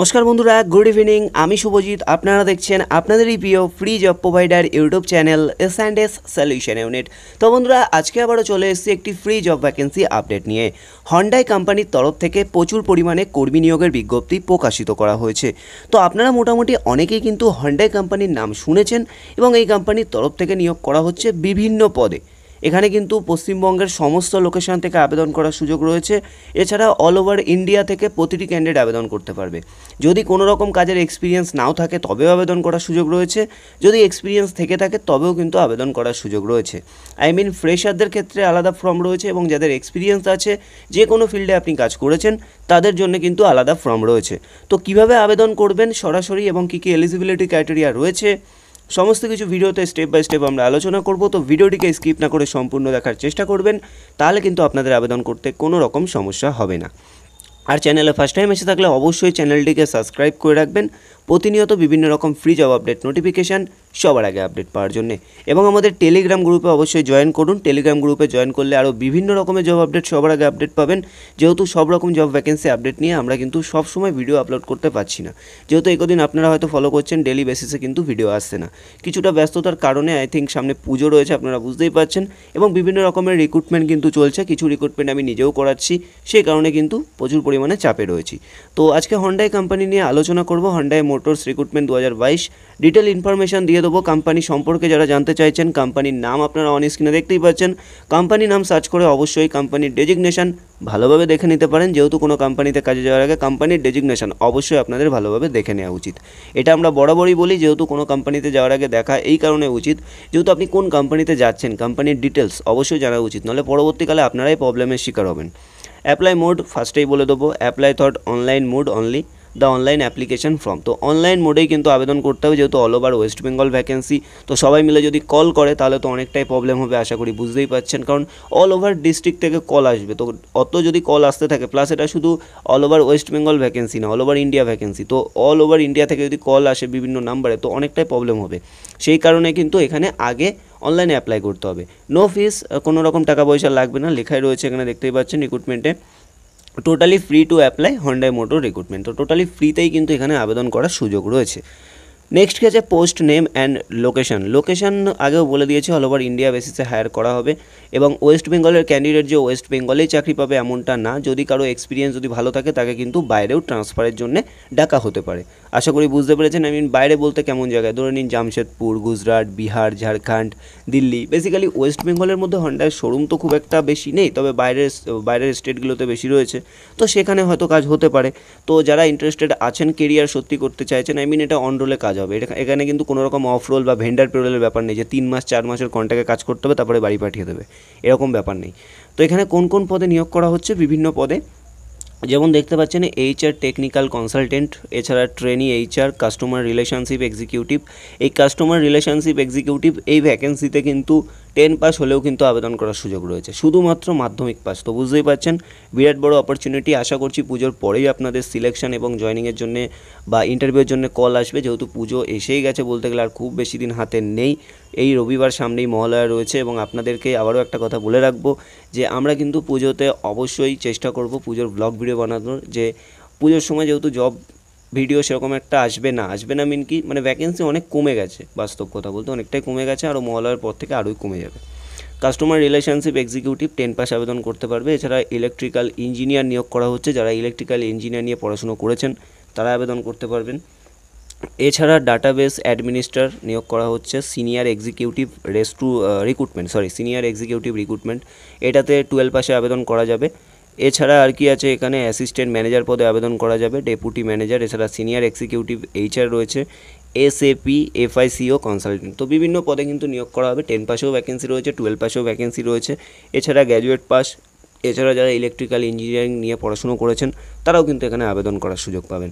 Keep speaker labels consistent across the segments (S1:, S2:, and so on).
S1: নমস্কার বন্ধুরা good evening আমি শুভজিৎ আপনারা দেখছেন আপনাদেরই প্রিয় free job provider YouTube channel S and S solution unit তো বন্ধুরা আজকে আবারও চলে এসেছি একটি ফ্রি জব ভ্যাকেন্সি আপডেট নিয়ে হন্ডাই কোম্পানির তরফ থেকে প্রচুর পরিমাণে কর্মী নিয়োগের বিজ্ঞপ্তি প্রকাশিত করা হয়েছে তো আপনারা মোটামুটি অনেকেই কিন্তু হন্ডাই কোম্পানির নাম শুনেছেন এবং এই কোম্পানির তরফ থেকে নিয়োগ করা হচ্ছে বিভিন্ন পদে এখানে কিন্তু পশ্চিমবঙ্গের সমস্ত লোকেশান থেকে আবেদন করার সুযোগ রয়েছে এছাড়া অল ওভার ইন্ডিয়া থেকে প্রতিটি ক্যান্ডিডেট আবেদন করতে পারবে যদি কোনো রকম কাজের এক্সপিরিয়েন্স নাও থাকে তবেও আবেদন করার সুযোগ রয়েছে যদি এক্সপিরিয়েন্স থেকে থাকে তবেও কিন্তু আবেদন করার সুযোগ রয়েছে আই মিন ফ্রেশারদের ক্ষেত্রে আলাদা ফর্ম রয়েছে এবং যাদের এক্সপিরিয়েন্স আছে যে কোনো ফিল্ডে আপনি কাজ করেছেন তাদের জন্য কিন্তু আলাদা ফর্ম রয়েছে তো কিভাবে আবেদন করবেন সরাসরি এবং কী কী এলিজিবিলিটি ক্রাইটেরিয়া রয়েছে সমস্ত কিছু ভিডিওতে স্টেপ বাই স্টেপ আমরা আলোচনা করব তো ভিডিওটিকে স্কিপ না করে সম্পূর্ণ দেখার চেষ্টা করবেন তাহলে কিন্তু আপনাদের আবেদন করতে কোনো রকম সমস্যা হবে না আর চ্যানেলে ফার্স্ট টাইম এসে থাকলে অবশ্যই চ্যানেলটিকে সাবস্ক্রাইব করে রাখবেন প্রতিনিয়ত বিভিন্ন রকম ফ্রি জব আপডেট নোটিফিকেশান সবার আগে আপডেট পাওয়ার জন্য এবং আমাদের টেলিগ্রাম গ্রুপে অবশ্যই জয়েন করুন টেলিগ্রাম গ্রুপে জয়েন করলে আরও বিভিন্ন রকমের জব আপডেট সবার আগে আপডেট পাবেন যেহেতু সব রকম জব ভ্যাকেন্সি আপডেট নিয়ে আমরা কিন্তু সব সময় ভিডিও আপলোড করতে পারছি না যেহেতু একদিন আপনারা হয়তো ফলো করছেন ডেলি বেসিসে কিন্তু ভিডিও আসছে না কিছুটা ব্যস্ততার কারণে আই থিঙ্ক সামনে পুজো রয়েছে আপনারা বুঝতেই পারছেন এবং বিভিন্ন রকমের রিক্রুটমেন্ট কিন্তু চলছে কিছু রিক্রুটমেন্ট আমি নিজেও করাচ্ছি সেই কারণে কিন্তু প্রচুর পরিমাণে চাপে রয়েছি তো আজকে হন্ডাই কোম্পানি নিয়ে আলোচনা করব হন্ডাই মোটরস রিক্রুটমেন্ট দু হাজার বাইশ ডিটেল ইনফরমেশান দিয়ে দেবো কোম্পানি সম্পর্কে যারা জানতে চাইছেন কোম্পানির নাম আপনারা অন স্ক্রিনে দেখতেই পাচ্ছেন কোম্পানির নাম সার্চ করে অবশ্যই কোম্পানির ডেজিগনেশান ভালোভাবে দেখে নিতে পারেন যেহেতু কোনো কোম্পানিতে কাজে যাওয়ার আগে কোম্পানির ডেজিগনেশান অবশ্যই আপনাদের ভালোভাবে দেখে নেওয়া উচিত এটা আমরা বরাবরই বলি যেহেতু কোনো কোম্পানিতে যাওয়ার আগে দেখা এই কারণে উচিত যেহেতু আপনি কোন কোম্পানিতে যাচ্ছেন কোম্পানির ডিটেলস অবশ্যই জানা উচিত নাহলে পরবর্তীকালে আপনারাই প্রবলেমের শিকার হবেন অ্যাপ্লাই মোড ফার্স্টেই বলে দেবো apply through online mode only the online application form তো অনলাইন মোডেই কিন্তু আবেদন করতে হবে যেহেতু all over West Bengal vacancy তো সবাই মিলে যদি কল করে তাহলে তো অনেকটাই প্রবলেম হবে আশা করি বুঝতেই পারছেন কারণ অল ওভার ডিস্ট্রিক্ট থেকে কল আসবে তো অত যদি কল আসতে থাকে প্লাস এটা শুধু all over West Bengal vacancy না অল ওভার ইন্ডিয়া ভ্যাকেন্সি তো অল ওভার ইন্ডিয়া থেকে যদি কল আসে বিভিন্ন নাম্বারে তো অনেকটাই প্রবলেম হবে সেই কারণে কিন্তু এখানে আগে অনলাইনে অ্যাপ্লাই করতে হবে নো ফিস কোনো রকম টাকা পয়সা লাগবে না লেখাই রয়েছে এখানে দেখতেই পাচ্ছেন রিক্রুটমেন্টে totally free to apply Hyundai motor recruitment তো টোটালি ফ্রিতেই কিন্তু এখানে আবেদন করার সুযোগ রয়েছে নেক্সট কি আছে post name and location location আগেও বলে দিয়েছে অল ওভার ইন্ডিয়া বেসিসে হায়ার করা হবে এবং ওয়েস্ট বেঙ্গলের ক্যান্ডিডেট যে ওয়েস্ট বেঙ্গলেই চাকরি পাবে এমনটা না যদি কারো এক্সপিরিয়েন্স যদি ভালো থাকে তাকে কিন্তু বাইরেও ট্রান্সফারের জন্য ডাকা হতে পারে আশা করি বুঝতে পেরেছেন আমি বাইরে বলতে কেমন জায়গায় ধরে নিন জামশেদপুর গুজরাট বিহার ঝাড়খণ্ড দিল্লি বেসিক্যালি ওয়েস্ট বেঙ্গলের মধ্যে হন্ডার শোরুম তো খুব একটা বেশি নেই তবে বাইরের বাইরের স্টেটগুলোতে বেশি রয়েছে তো সেখানে হয়তো কাজ হতে পারে তো যারা ইন্টারেস্টেড আছেন কেরিয়ার সত্যি করতে চাইছেন আই মিন এটা অনরোলে কাজ হবে এটা এখানে কিন্তু কোনো রকম অফ রোল বা ভেন্ডার পেরোলের ব্যাপার নেই যে তিন মাস চার মাসের কন্ট্যাক্টে কাজ করতে হবে তারপরে বাড়ি পাঠিয়ে দেবে এরকম ব্যাপার নেই তো এখানে কোন কোন পদে নিয়োগ করা হচ্ছে বিভিন্ন পদে যেমন দেখতে পাচ্ছেন এইচআর টেকনিক্যাল কনসালটেন্ট এছাড়া trainee HR customer relationship executive এই কাস্টমার রিলেশনশিপ এক্সিকিউটিভ এই ভ্যাকেন্সিতে কিন্তু টেন পাস হলেও কিন্তু আবেদন করার সুযোগ রয়েছে শুধুমাত্র মাধ্যমিক পাস তো বুঝতেই পারছেন বিরাট বড় অপরচুনিটি আশা করছি পুজোর পরেই আপনাদের সিলেকশন এবং জয়নিংয়ের জন্য বা ইন্টারভিউর জন্য কল আসবে যেহেতু পুজো এসেই গেছে বলতে গেলে আর খুব বেশি দিন হাতে নেই এই রবিবার সামনেই মহালয়া রয়েছে এবং আপনাদেরকে আবারও একটা কথা বলে রাখবো যে আমরা কিন্তু পুজোতে অবশ্যই চেষ্টা করব পুজোর ব্লগ ভিডিও বানানোর যে পুজোর সময় যেহেতু জব ভিডিও সেরকম একটা আসবে না আসবে না মিন কি মানে ভ্যাকেন্সি অনেক কমে গেছে বাস্তব কথা বলতে অনেকটাই কমে গেছে আরও মহলার পর থেকে আরোই কমে যাবে customer relationship executive ten pass আবেদন করতে পারবে এছাড়া ইলেকট্রিক্যাল ইঞ্জিনিয়ার নিয়োগ করা হচ্ছে যারা ইলেকট্রিক্যাল ইঞ্জিনিয়ার নিয়ে পড়াশুনো করেছেন তারা আবেদন করতে পারবেন এছাড়া ডাটাবেস অ্যাডমিনিস্ট্রার নিয়োগ করা হচ্ছে সিনিয়র এক্সিকিউটিভ রেস্টু recruitment sorry senior executive recruitment এটাতে টুয়েলভ পাসে আবেদন করা যাবে এছাড়া আর কি আছে এখানে অ্যাসিস্ট্যান্ট ম্যানেজার পদে আবেদন করা যাবে ডেপুটি ম্যানেজার এছাড়া সিনিয়র এক্সিকিউটিভ এইচআর রয়েছে এস এপি এফআইসিও কনসালটেন্ট তো বিভিন্ন পদে কিন্তু নিয়োগ করা হবে টেন পাসেও ভ্যাকেন্সি রয়েছে টুয়েলভ পাশেও ভ্যাকেন্সি রয়েছে এছাড়া গ্র্যাজুয়েট পাস এছাড়া যারা ইলেকট্রিক্যাল ইঞ্জিনিয়ারিং নিয়ে পড়াশুনো করেছেন তারাও কিন্তু এখানে আবেদন করার সুযোগ পাবেন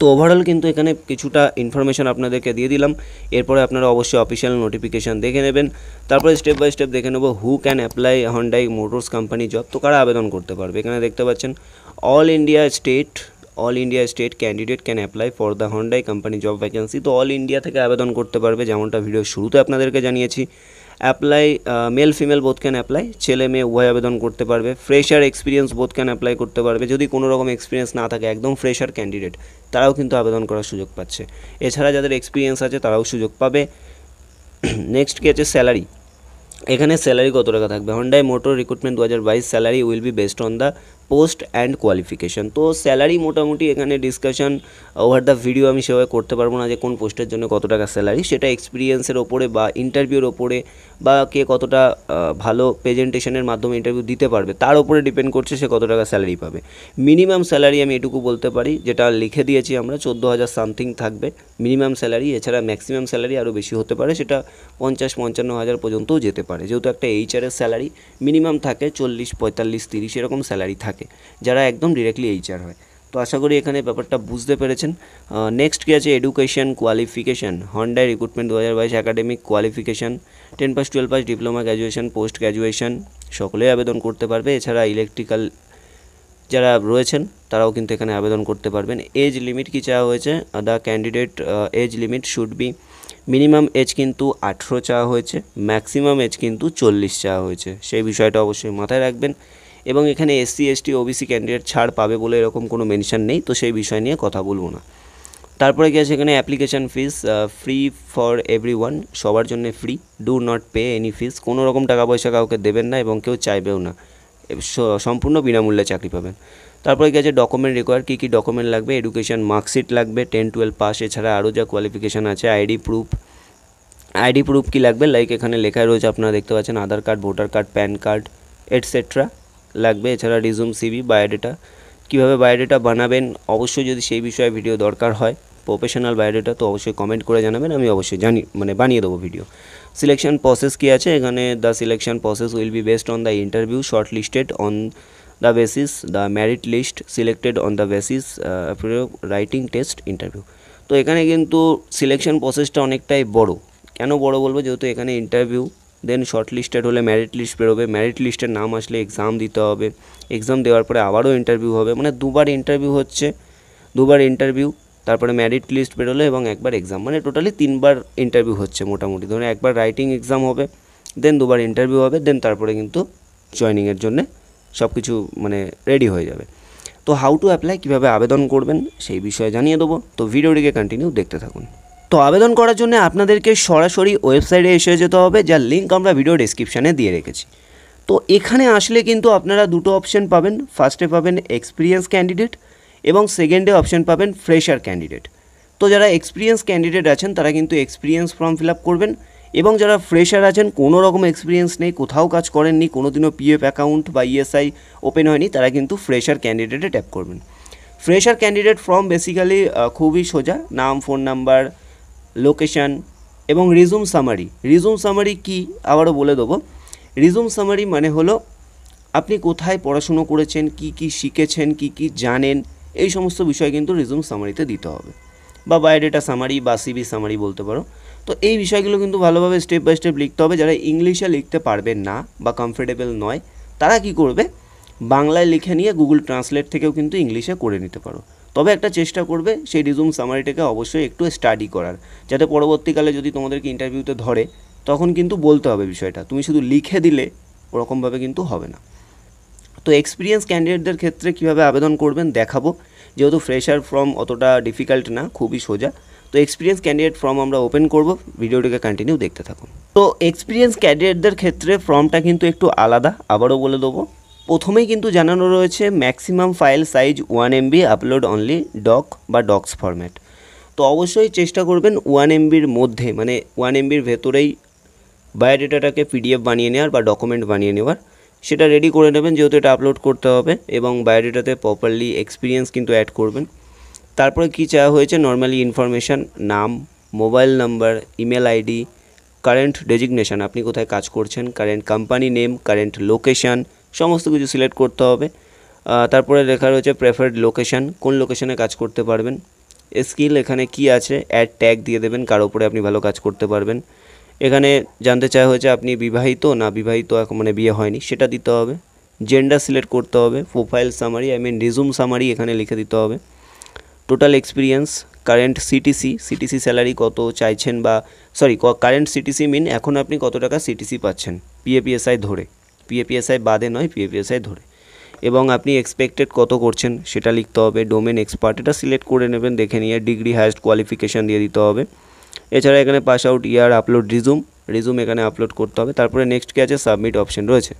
S1: তো ওভারঅল কিন্তু এখানে কিছুটা ইনফরমেশান আপনাদেরকে দিয়ে দিলাম এরপরে আপনারা অবশ্যই অফিসিয়াল নোটিফিকেশান দেখে নেবেন তারপরে স্টেপ বাই স্টেপ দেখে নেব who can apply Hyundai motors company job তো কারা আবেদন করতে পারবে এখানে দেখতে পাচ্ছেন all India state all India state candidate can apply for the Hyundai company job vacancy তো অল ইন্ডিয়া থেকে আবেদন করতে পারবে যেমনটা ভিডিও শুরুতে আপনাদেরকে জানিয়েছি apply male female both can apply ছেলে মেয়ে উভয় আবেদন করতে পারবে fresher experience both can apply করতে পারবে যদি কোনো রকম এক্সপিরিয়েন্স না থাকে একদম ফ্রেশার ক্যান্ডিডেট তারাও কিন্তু আবেদন করার সুযোগ পাচ্ছে এছাড়া যাদের এক্সপিরিয়েন্স আছে তারাও সুযোগ পাবে নেক্সট কি আছে স্যালারি এখানে স্যালারি কত টাকা থাকবে হন্ডাই মোটর রিক্রুটমেন্ট দু হাজার বাইশ salary will be based on the post and qualification তো স্যালারি মোটামুটি এখানে ডিসকাশান ওভার দ্য ভিডিও আমি সেভাবে করতে পারবো না যে কোন পোস্টের জন্য কত টাকা স্যালারি সেটা এক্সপিরিয়েন্সের ওপরে বা ইন্টারভিউর ওপরে বা কে কতটা ভালো প্রেজেন্টেশনের মাধ্যমে ইন্টারভিউ দিতে পারবে তার ওপরে ডিপেন্ড করছে সে কত টাকা স্যালারি পাবে মিনিমাম স্যালারি আমি এটুকু বলতে পারি যেটা লিখে দিয়েছি আমরা চোদ্দো হাজার সামথিং থাকবে মিনিমাম স্যালারি এছাড়া ম্যাক্সিমাম স্যালারি আরও বেশি হতে পারে সেটা পঞ্চাশ পঞ্চান্ন হাজার পর্যন্তও যেতে পারে যেহেতু একটা এইচআরের স্যালারি মিনিমাম থাকে চল্লিশ পঁয়তাল্লিশ তিরিশ এরকম স্যালারি থাকে থাকে যারা একদম ডিরেক্টলি এইচআর হয় তো আশা করি এখানে ব্যাপারটা বুঝতে পেরেছেন নেক্সট কি আছে এডুকেশন কোয়ালিফিকেশান হন্ডায় রিক্রুটমেন্ট দু হাজার বাইশ academic qualification ten pass twelve pass diploma graduation post graduation সকলেই আবেদন করতে পারবে এছাড়া ইলেকট্রিক্যাল যারা রয়েছেন তারাও কিন্তু এখানে আবেদন করতে পারবেন এজ লিমিট কি চাওয়া হয়েছে the candidate age limit should be minimum age কিন্তু আঠেরো চাওয়া হয়েছে ম্যাক্সিমাম এজ কিন্তু চল্লিশ চাওয়া হয়েছে সেই বিষয়টা অবশ্যই মাথায় রাখবেন এবং এখানে এসসি এসটি ওবিসি ক্যান্ডিডেট ছাড় পাবে বলে এরকম কোনো মেনশন নেই তো সেই বিষয় নিয়ে কথা বলবো না তারপরে গিয়েছে এখানে application fees free for every one সবার জন্য free do not pay any fees কোনো রকম টাকা পয়সা কাউকে দেবেন না এবং কেউ চাইবেও না সম্পূর্ণ বিনামূল্যে চাকরি পাবেন তারপরে গেছে ডকুমেন্ট রিকোয়ার কী কী ডকুমেন্ট লাগবে এডুকেশান মার্কশিট লাগবে টেন টুয়েলভ পাস এছাড়া আরও যা কোয়ালিফিকেশান আছে আইডি প্রুফ আইডি প্রুফ কী লাগবে লাইক এখানে লেখা রয়েছে আপনারা দেখতে পাচ্ছেন Aadhaar card voter card PAN card etcetera লাগবে এছাড়া রিজুম সিবি বায়োডেটা কীভাবে বায়োডেটা বানাবেন অবশ্যই যদি সেই বিষয়ে ভিডিও দরকার হয় প্রফেশনাল বায়োডেটা তো অবশ্যই কমেন্ট করে জানাবেন আমি অবশ্যই জানি মানে বানিয়ে দেবো ভিডিও সিলেকশন প্রসেস কী আছে এখানে the selection process will be based on the interview short listed on the basis the merit list selected on the basis writing test interview তো এখানে কিন্তু সিলেকশন প্রসেসটা অনেকটাই বড় কেন বড় বলবো যেহেতু এখানে ইন্টারভিউ দেন শর্ট লিস্টেড হলে ম্যারিট লিস্ট বেরোবে ম্যারিট লিস্টের নাম আসলে এক্সাম দিতে হবে এক্সাম দেওয়ার পরে আবারও ইন্টারভিউ হবে মানে দুবার ইন্টারভিউ হচ্ছে দুবার ইন্টারভিউ তারপরে ম্যারিট লিস্ট বেরোলো এবং একবার এক্সাম মানে টোটালি তিনবার ইন্টারভিউ হচ্ছে মোটামুটি ধরুন একবার রাইটিং এক্সাম হবে দেন দুবার ইন্টারভিউ হবে দেন তারপরে কিন্তু জয়নিংয়ের জন্য সব কিছু মানে রেডি হয়ে যাবে তো হাউ টু অ্যাপ্লাই কীভাবে আবেদন করবেন সেই বিষয়ে জানিয়ে দেবো তো ভিডিওটিকে কন্টিনিউ দেখতে থাকুন তো আবেদন করার জন্য আপনাদেরকে সরাসরি ওয়েবসাইটে এসে যেতে হবে যার লিঙ্ক আমরা ভিডিও ডিসক্রিপশানে দিয়ে রেখেছি তো এখানে আসলে কিন্তু আপনারা দুটো অপশন পাবেন ফার্স্টে পাবেন এক্সপিরিয়েন্স ক্যান্ডিডেট এবং সেকেন্ডে অপশন পাবেন ফ্রেশার ক্যান্ডিডেট তো যারা এক্সপিরিয়েন্স ক্যান্ডিডেট আছেন তারা কিন্তু এক্সপিরিয়েন্স ফর্ম ফিল আপ করবেন এবং যারা ফ্রেশার আছেন কোনো রকম এক্সপিরিয়েন্স নেই কোথাও কাজ করেননি কোনো দিনও পিএফ অ্যাকাউন্ট বা ইএসআই e ওপেন হয়নি তারা কিন্তু ফ্রেশার ক্যান্ডিডেটে ট্যাপ করবেন ফ্রেশার ক্যান্ডিডেট ফর্ম বেসিক্যালি খুবই সোজা নাম ফোন নাম্বার লোকেশান এবং রিজুম সামারি রিজুম সামারি কি আবারও বলে দেবো রিজুম সামারি মানে হলো আপনি কোথায় পড়াশুনো করেছেন কি কি শিখেছেন কি কি জানেন এই সমস্ত বিষয় কিন্তু রিজুম সামারিতে দিতে হবে বা বায়োডেটা সামারি বা সিবি সামারি বলতে পারো তো এই বিষয়গুলো কিন্তু ভালোভাবে স্টেপ বাই স্টেপ লিখতে হবে যারা ইংলিশে লিখতে পারবেন না বা কমফোর্টেবল নয় তারা কি করবে বাংলায় লিখে নিয়ে গুগল ট্রান্সলেট থেকেও কিন্তু ইংলিশে করে নিতে পারো তবে একটা চেষ্টা করবে সেই রিজুম সামারিটাকে অবশ্যই একটু স্টাডি করার যাতে পরবর্তীকালে যদি তোমাদেরকে ইন্টারভিউতে ধরে তখন কিন্তু বলতে হবে বিষয়টা তুমি শুধু লিখে দিলে ওরকমভাবে কিন্তু হবে না তো এক্সপিরিয়েন্স ক্যান্ডিডেটদের ক্ষেত্রে কীভাবে আবেদন করবেন দেখাবো যেহেতু ফ্রেশার ফর্ম অতটা ডিফিকাল্ট না খুবই সোজা তো এক্সপিরিয়েন্স ক্যান্ডিডেট ফর্ম আমরা ওপেন করব ভিডিওটিকে কন্টিনিউ দেখতে থাকুন তো এক্সপিরিয়েন্স ক্যান্ডিডেটদের ক্ষেত্রে ফর্মটা কিন্তু একটু আলাদা আবারও বলে দেবো প্রথমেই কিন্তু জানানো রয়েছে maximum file size one MB upload only doc বা ডক্স ফরম্যাট তো অবশ্যই চেষ্টা করবেন ওয়ান এমবির মধ্যে মানে ওয়ান এমবির ভেতরেই বায়োডেটাটাকে পিডিএফ বানিয়ে নেওয়ার বা ডকুমেন্ট বানিয়ে নেওয়ার সেটা রেডি করে নেবেন যেহেতু এটা আপলোড করতে হবে এবং বায়োডেটাতে প্রপারলি এক্সপিরিয়েন্স কিন্তু অ্যাড করবেন তারপরে কি চাওয়া হয়েছে নর্মালি ইনফরমেশান নাম mobile number email ID current designation আপনি কোথায় কাজ করছেন current company name current location সমস্ত কিছু সিলেক্ট করতে হবে তারপরে লেখা রয়েছে প্রেফারড লোকেশান কোন লোকেশানে কাজ করতে পারবেন স্কিল এখানে কি আছে অ্যাড ট্যাগ দিয়ে দেবেন কার উপরে আপনি ভালো কাজ করতে পারবেন এখানে জানতে চাওয়া হয়েছে আপনি বিবাহিত না বিবাহিত এখন মানে বিয়ে হয়নি সেটা দিতে হবে জেন্ডার সিলেক্ট করতে হবে profile summary I mean resume summary এখানে লিখে দিতে হবে total experience current CTC CTC salary কত চাইছেন বা সরি কারেন্ট সিটিসি মিন এখন আপনি কত টাকা সিটিসি পাচ্ছেন পিএপিএসআই ধরে পিএপিএসআই বাদে নয় পিএপিএসআই ধরে এবং আপনি এক্সপেক্টেড কত করছেন সেটা লিখতে হবে ডোমেন এক্সপার্ট এটা সিলেক্ট করে নেবেন দেখে নিয়ে ডিগ্রি হায়েস্ট কোয়ালিফিকেশান দিয়ে দিতে হবে এছাড়া এখানে pass out year upload resume resume এখানে আপলোড করতে হবে তারপরে নেক্সট কী আছে সাবমিট অপশন রয়েছে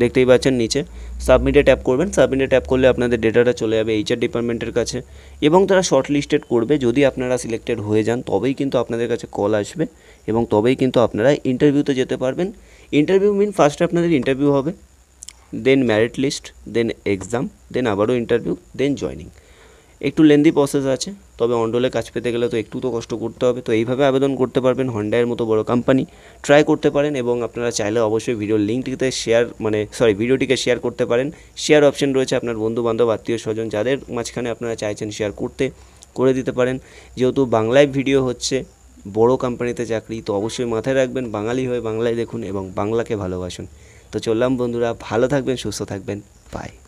S1: দেখতেই পাচ্ছেন নিচে সাবমিটে ট্যাপ করবেন সাবমিটে ট্যাপ করলে আপনাদের ডেটাটা চলে যাবে এইচআর ডিপার্টমেন্টের কাছে এবং তারা শর্ট লিস্টেড করবে যদি আপনারা সিলেক্টেড হয়ে যান তবেই কিন্তু আপনাদের কাছে কল আসবে এবং তবেই কিন্তু আপনারা ইন্টারভিউতে যেতে পারবেন ইন্টারভিউ মিন ফার্স্টে আপনাদের ইন্টারভিউ হবে then merit list then exam then আবারও ইন্টারভিউ দেন জয়নিং একটু লেন্দি প্রসেস আছে তবে অন্ডলে কাজ পেতে গেলে তো একটু তো কষ্ট করতে হবে তো এইভাবে আবেদন করতে পারবেন হন্ডায়ের মতো বড় কোম্পানি ট্রাই করতে পারেন এবং আপনারা চাইলে অবশ্যই ভিডিও লিঙ্কটিতে শেয়ার মানে সরি ভিডিওটিকে শেয়ার করতে পারেন শেয়ার অপশন রয়েছে আপনার বন্ধু বান্ধব আত্মীয় স্বজন যাদের মাঝখানে আপনারা চাইছেন শেয়ার করতে করে দিতে পারেন যেহেতু বাংলায় ভিডিও হচ্ছে বড় কোম্পানিতে চাকরি তো অবশ্যই মাথায় রাখবেন বাঙালি হয়ে বাংলায় দেখুন এবং বাংলাকে ভালোবাসুন তো চললাম বন্ধুরা ভালো থাকবেন সুস্থ থাকবেন বাই